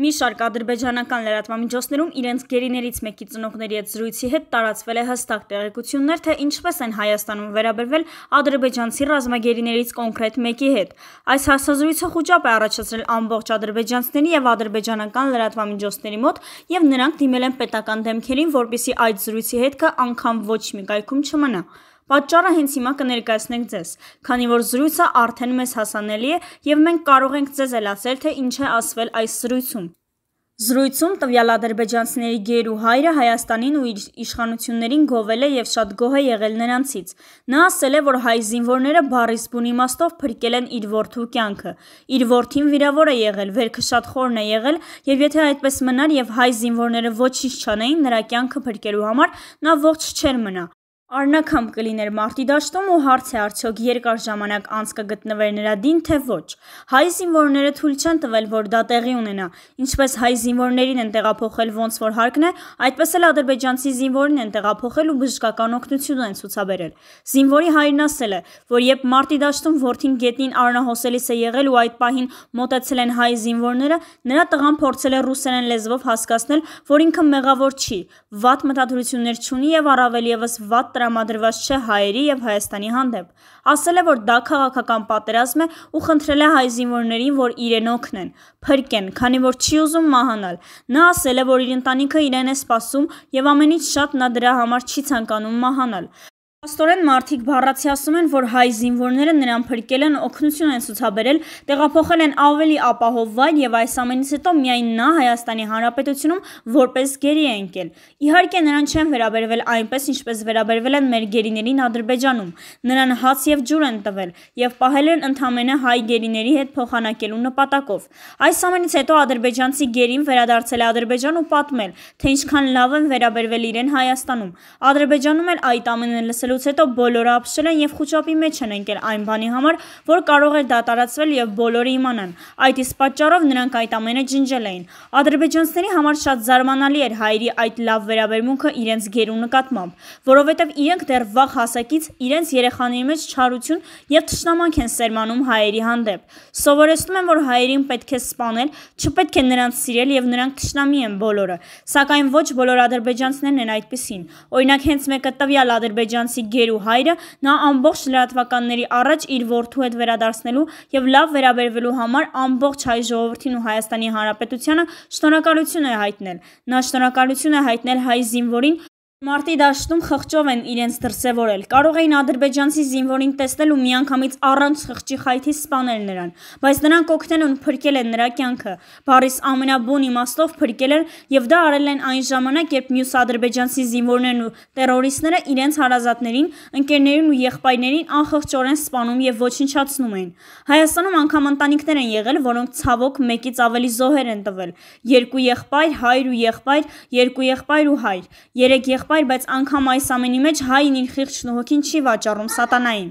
Մի շարք ադրբեջանական լրատվամիջոցներում իրենց գերիներից մեկի ծնողների հետ զրույցի հետ տարածվել է հստակ տեղեկություններ, թե ինչպես են Հայաստանում վերաբերվել ադրբեջանցի ռազմագերիներից կոնկրետ մեկի հետ։ Այս հաստազրույցը խոճապ է առաջացրել ամբողջ ադրբեջանցների եւ ադրբեջանական լրատվամիջոցների մոտ եւ նրանք դիմել են պետական դեմքերին, որպիսի այդ զրույցի հետքը անգամ ոչ մի կայքում չմնա։ Պատճառը հենց հիմա կներկայացնենք ձեզ, քանի որ զրույցը արդեն մեզ հասանելի է եւ մենք կարող ենք ձեզ էլ ասել, թե ինչ է ասվել այս զրույցում։ Զրույցում տվյալ ադրբեջանցիների գեր ու հայրը Հայաստանին ու իր իշխանություններին գովել է եւ շատ գոհ է եղել նրանցից։ Նա ասել է, որ հայ զինվորները բարիս բուն իմաստով փրկել են իր որդու կյանքը։ Իր որդին վիրավոր է եղել, վերքը շատ խորն է եղել, եւ եթե այդպես մնար եւ հայ զինվորները ոչինչ չանեին նրա կյանքը փրկելու համար, նա ողջ չէր մնա։ Արնակամ կլիներ մարտի դաշտում ու հարց է արդյոք երկար ժամանակ անց կգտնվեր նրա դին թե ոչ։ Հայ զինվորները թույլ չեն տվել, որ դա տեղի ունենա։ Ինչպես հայ զինվորներին են տեղափոխել ոնց որ հարկն է, այդպես էլ ադրբեջանցի զինվորին են տեղափոխել ու բժշկական օգնություն են ցուցաբերել։ Զինվորի հայրն ասել է, որ երբ մարտի դաշտում Որթին գետնին առնահոսելիս է եղել ու այդ պահին մտածել են հայ զինվորները, նրա տղան փորձել է ռուսերեն լեզվով հասկացնել, որ ինքը մեղավոր չի, վատ մտադրություններ չունի եւ առավել եւս վատ տրամադրված չէ հայերի եւ Հայաստանի հանդեպ։ Ասել է, որ դա քաղաքական պատերազմ է ու խնդրել է հայ զինվորներին, որ իրեն օգնեն, փրկեն, քանի որ չի ուզում մահանալ։ Նա ասել է, որ իր ընտանիքը իրեն է սպասում եւ ամենից շատ նա դրա համար չի ցանկանում մահանալ։ Աստորեն մարդիկ բառացի ասում են, որ հայ զինվորները նրան փրկել են, օգնություն են ցուցաբերել, տեղափոխել են ավելի ապահով վայր եւ այս ամենից հետո միայն նա Հայաստանի Հանրապետությունում որպես գերի է ընկել։ Իհարկե նրան չեն վերաբերվել այնպես, ինչպես վերաբերվել են մեր գերիներին Ադրբեջանում։ Նրան հաց եւ ջուր են տվել եւ պահել են ընդամենը հայ գերիների հետ փոխանակելու նպատակով։ Այս ամենից հետո ադրբեջանցի գերին վերադարձել է Ադրբեջան ու պատմել, թե ինչքան լավ են վերաբերվել իրեն Հայաստանում։ Ադրբեջանում էլ այդ ամենը լսել փոխելուց հետո բոլորը ապշել են եւ խուճապի մեջ են ընկել այն բանի համար, որ կարող էր դատարացվել եւ բոլորը իմանան։ Այդ իսկ պատճառով նրանք այդ ամենը ջնջել էին։ Ադրբեջանցիների համար շատ զարմանալի էր հայերի այդ լավ վերաբերմունքը իրենց գերու նկատմամբ, որովհետեւ իրենք դեռ վաղ հասակից իրենց երեխաների մեջ չարություն եւ ճշտամանք են սերմանում հայերի հանդեպ։ Սովորեցնում են, որ հայերին պետք է սպանել, չպետք է նրանց սիրել եւ նրանք ճշտամի են բոլորը։ Սակայն ոչ բոլոր ադրբեջանցիներն են այդպիսին։ Օրինակ հենց մեկը տվյալ ադրբեջանցի Հովհաննեսի գեր ու հայրը, նա ամբողջ լրատվականների առաջ իր որդու հետ վերադարձնելու եւ լավ վերաբերվելու համար ամբողջ հայ ժողովրդին ու Հայաստանի Հանրապետությանը շնորհակալություն է հայտնել։ Նա շնորհակալություն է հայտնել հայ զինվորին, Մարտի դաշտում խղճով են իրենց դրսևորել։ Կարող էին ադրբեջանցի զինվորին տեսնել ու միանգամից առանց խղճի խայթի սպանել նրան, բայց նրանք օգնել ու փրկել են նրա կյանքը։ Բարիս ամենաբուն իմաստով փրկել են եւ դա արել են այն ժամանակ, երբ մյուս ադրբեջանցի զինվորներն ու terroristները իրենց հարազատներին, ընկերներին ու եղբայրներին անխղճորեն սպանում եւ ոչնչացնում էին։ Հայաստանում անգամ ընտանիքներ են եղել, որոնք ցավոք մեկից ավելի զոհեր են տվել։ Երկու եղբայր, հայր ու եղբայր, երկու եղբայր ու հայր, երեք եղբայր եղբայր, բայց անգամ այս ամենի մեջ հայն իր խիղճ նոհոքին չի վաճառում սատանային։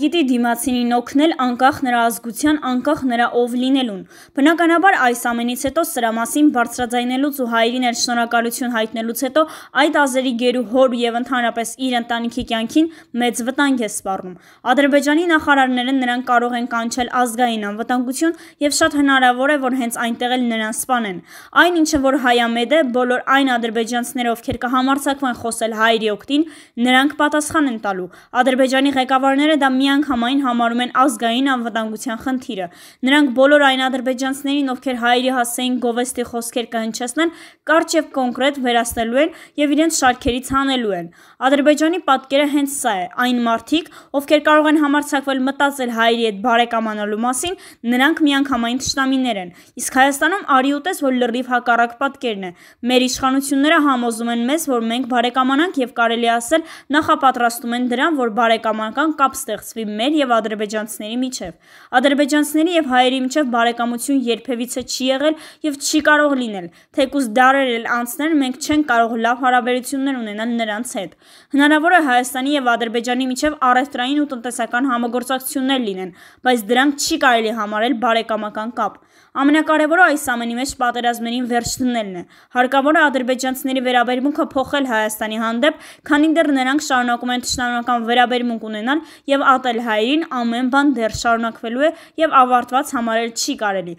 Գիտի դիմացինին օգնել անկախ նրա ազգության, անկախ նրա ով լինելուն։ Բնականաբար այս ամենից հետո սրա մասին բարձրաձայնելուց ու հայրին էլ շնորհակալություն հայտնելուց հետո այդ ազերի գերու հոր եւ ընդհանրապես իր ընտանիքի կյանքին մեծ վտանգ է սպառնում։ Ադրբեջանի նախարարները նրան կարող են կանչել ազգային անվտանգություն եւ շատ հնարավոր է, որ հենց այնտեղ էլ նրան սպանեն։ Այն ինչը որ հայամեդ է, բոլոր այն ադրբեջանցները, ովքեր կհամարձակվեն խոսել հայրի օգտին, նրանք պատասխան են տալու։ Ադրբեջանի ղեկավարները դա միանգամայն համարում են ազգային անվտանգության խնդիրը։ Նրանք բոլոր այն ադրբեջանցներին, ովքեր հայերի հասցեին գովեստի խոսքեր կհնչեցնեն, կարճ եւ կոնկրետ վերացնելու են եւ իրենց շարքերից հանելու են։ Ադրբեջանի պատկերը հենց սա է։ Այն մարդիկ, ովքեր կարող են համարցակվել մտածել հայերի հետ բարեկամանալու մասին, նրանք միանգամայն ճշտամիներ են։ Իսկ Հայաստանում արի ուտես, որ լրիվ հակառակ պատկերն է։ Մեր իշխանությունները համոզում են մեզ, որ մենք բարեկամանանք եւ կարելի ասել նախապատրաստում են դրան, որ բարեկամանական կապ ստեղ կստեղծվի մեր եւ ադրբեջանցիների միջև։ Ադրբեջանցիների եւ հայերի միջև բարեկամություն երբևիցե չի եղել եւ չի կարող լինել։ Թեկուզ դարեր էլ անցնել մենք չենք կարող լավ հարաբերություններ ունենալ նրանց հետ։ Հնարավոր է Հայաստանի եւ Ադրբեջանի միջև առևտրային ու տնտեսական համագործակցություններ լինեն, բայց դրանք չի կարելի համարել բարեկամական կապ։ Ամենակարևորը այս ամենի մեջ պատերազմներին վերջ դնելն է։ Հարկավոր է ադրբեջանցիների վերաբերմունքը փոխել Հայաստանի հանդեպ, քանի դեռ նրանք շարունակում են ճշտանական վերաբերմունք ունենալ եւ ատել հայերին ամեն բան դեռ շարունակվելու է եւ ավարտված համարել չի կարելի։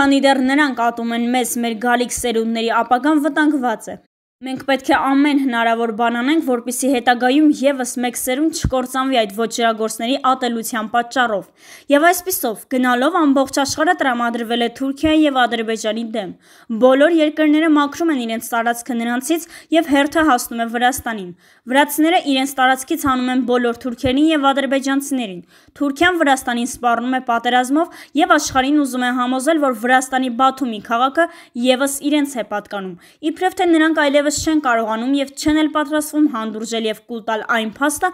Քանի դեռ նրանք ատում են մեզ մեր գալիք սերունդների ապագան վտանգված է։ Մենք պետք է ամեն հնարավոր բան անենք, որպիսի հետագայում եւս մեկ սերունդ չկործանվի այդ ոչերագործների ատելության պատճառով։ Եվ այսպիսով, գնալով ամբողջ աշխարհը տրամադրվել է Թուրքիան եւ Ադրբեջանի դեմ։ Բոլոր երկրները մաքրում են իրենց տարածքը նրանցից եւ հերթը հասնում է Վրաստանին։ Վրացիները իրենց տարածքից հանում են բոլոր թուրքերին եւ ադրբեջանցիներին։ Թուրքիան Վրաստանին սպառնում է պատերազմով եւ աշխարհին ուզում է համոզել, որ Վրաստանի Բաթումի քաղաքը եւս իրենց է պատկանում։ Իբրև թե նրանք այլևս այլևս չեն կարողանում եւ չեն էլ պատրաստվում հանդուրժել եւ կուլ տալ այն փաստը,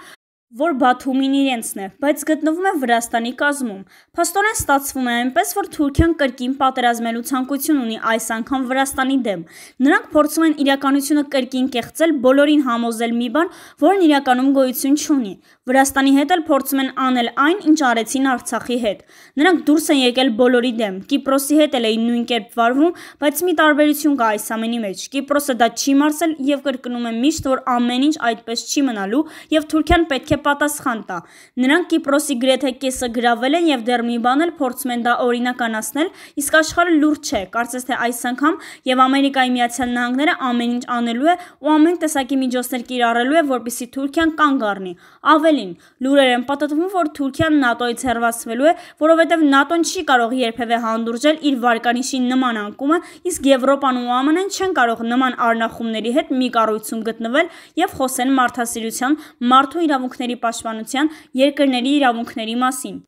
որ Բաթումին իրենցն է, բայց գտնվում է Վրաստանի կազմում։ Փաստորեն ստացվում է այնպես, որ Թուրքիան կրկին պատերազմելու ցանկություն ունի այս անգամ Վրաստանի դեմ։ Նրանք փորձում են իրականությունը կրկին կեղծել, բոլորին համոզել մի բան, որն իրականում գոյություն չունի։ Վրաստանի հետ էլ փորձում են անել այն, ինչ արեցին Արցախի հետ։ Նրանք դուրս են եկել բոլորի դեմ։ Կիպրոսի հետ էլ էին նույն կերպ վարվում, բայց մի տարբերություն կա այս ամենի մեջ։ Կիպրոսը դա չի մարսել եւ կրկնում է միշտ, որ ամեն ինչ այդպես չի մնալու եւ Թուրքիան պետք է պատասխան տա։ Նրանք Կիպրոսի գրեթե կեսը գրավել են եւ դեռ մի բան էլ փորձում են դա օրինականացնել, իսկ աշխարհը լուրջ չէ։ Կարծես թե այս անգամ եւ Ամերիկայի Միացյալ Նահանգները ամեն ինչ անելու է ու ամեն տեսակի միջոցներ կիրառելու է, որպեսզի Թուրքիան կանգ առնի։ Ավելին, լուրեր են պատտվում, որ Թուրքիան ՆԱՏՕ-ից հեռացվելու է, որովհետեւ ՆԱՏՕ-ն չի կարող երբևէ հանդուրժել իր վարկանիշի նման անկումը, իսկ Եվրոպան ու ԱՄՆ-ն չեն կարող նման արնախումների հետ մի կառույցում գտնվել եւ խոսեն մարդասիրության, մարդու իրավունքների իրավունքների պաշտպանության երկրների իրավունքների մասին։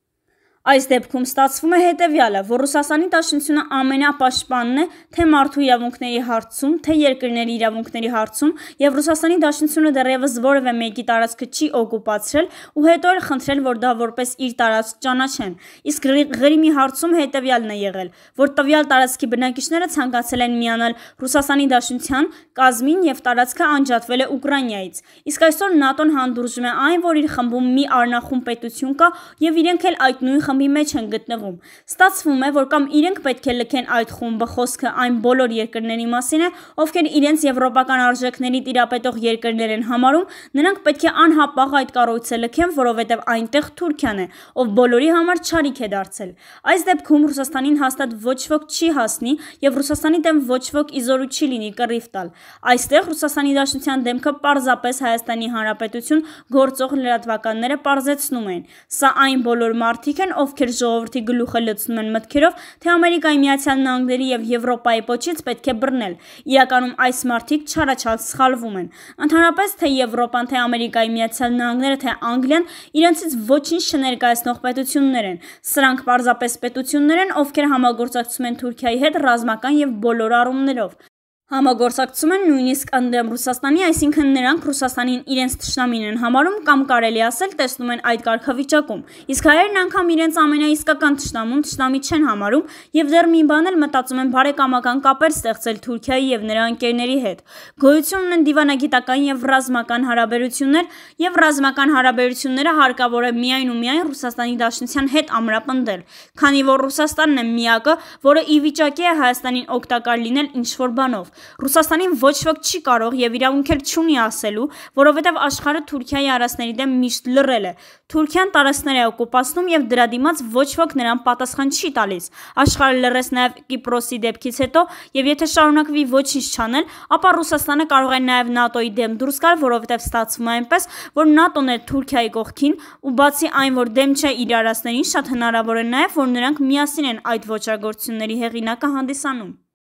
Այս դեպքում ստացվում է հետևյալը, որ Ռուսաստանի Տաշնությունը ամենապաշտպանն է թե մարդու իրավունքների հարցում, թե երկրների իրավունքների հարցում, եւ Ռուսաստանի Տաշնությունը դեռևս որևէ մեկի տարածքը չի օկուպացրել ու հետո էլ խնդրել, որ դա որպես իր տարածք ճանաչեն։ Իսկ Ղրիմի հարցում հետևյալն է եղել, որ տվյալ տարածքի բնակիչները ցանկացել են միանալ Ռուսաստանի Տաշնության կազմին եւ տարածքը անջատվել է Ուկրաինայից։ Իսկ այսօր ՆԱՏՕ-ն հանդուրժում է այն, որ իր խմբում մի արնախում պետություն կա եւ իրենք էլ այդ նույն խմբի մեջ են գտնվում։ Ստացվում է, որ կամ իրենք պետք է լքեն այդ խումբը, խոսքը այն բոլոր երկրների մասին է, ովքեր իրենց եվրոպական արժեքների տիրապետող երկրներ են համարում, նրանք պետք է անհապաղ այդ կառույցը լքեն, որովհետև այնտեղ Թուրքիան է, ով բոլորի համար չարիք է դարձել։ Այս դեպքում Ռուսաստանին հաստատ ոչ ոք չի հասնի եւ Ռուսաստանի դեմ ոչ ոք իզորու չի լինի կռիվ տալ։ Այստեղ Ռուսաստանի Դաշնության դեմքը պարզապես Հայաստանի Հանրապետություն գործող լրատվականները պարզեցնում են։ Սա այն բոլոր մարդիկ են, ովքեր ժողովրդի գլուխը լցնում են մտքերով, թե Ամերիկայի Միացյալ Նահանգների եւ Եվրոպայի փոչից պետք է բռնել։ Իրականում այս մարտիկ չարաչալ սխալվում են։ Ընդհանրապես թե Եվրոպան, թե Ամերիկայի Միացյալ Նահանգները, թե Անգլիան իրենցից ոչինչ չներկայացնող պետություններ են։ Սրանք պարզապես պետություններ են, ովքեր համագործակցում են Թուրքիայի հետ ռազմական եւ բոլոր առումներով։ Համագործակցում են նույնիսկ ընդդեմ Ռուսաստանի, այսինքն նրանք Ռուսաստանին իրենց ճշնամին են համարում կամ կարելի ասել տեսնում են այդ կարգավիճակում։ Իսկ հայերն անգամ իրենց ամենաիսկական ճշնամուն ճշնամի չեն համարում եւ դեռ մի բան էլ մտածում են բարեկամական կապեր ստեղծել Թուրքիայի եւ նրա ընկերների հետ։ Գոյություն ունեն դիվանագիտական եւ ռազմական հարաբերություններ եւ ռազմական հարաբերությունները հարկավոր է միայն ու միայն Ռուսաստանի Դաշնության հետ ամրապնդել, քանի որ Ռուսաստանն է միակը, որը ի վիճակի է Հայաստանին օգտակար լինել ինչ որ բանով։ Ռուսաստանին ոչ ոք չի կարող եւ իրավունք էլ չունի ասելու, որովհետեւ աշխարհը Թուրքիայի արասների դեմ միշտ լռել է։ Թուրքիան տարածքներ է օկուպացնում եւ դրա դիմաց ոչ ոք նրան պատասխան չի տալիս։ Աշխարհը լռեց նաեւ Կիպրոսի դեպքից հետո եւ եթե շարունակվի ոչինչ չանել, ապա Ռուսաստանը կարող է նաեւ ՆԱՏՕ-ի դեմ դուրս գալ, որովհետեւ ստացվում է այնպես, որ ՆԱՏՕ-ն է Թուրքիայի կողքին ու բացի այն, որ դեմ չէ իր արասներին, շատ հնարավոր է նաեւ, որ նրանք միասին են այդ ոչրագործությունների հեղինակը հանդիսանում։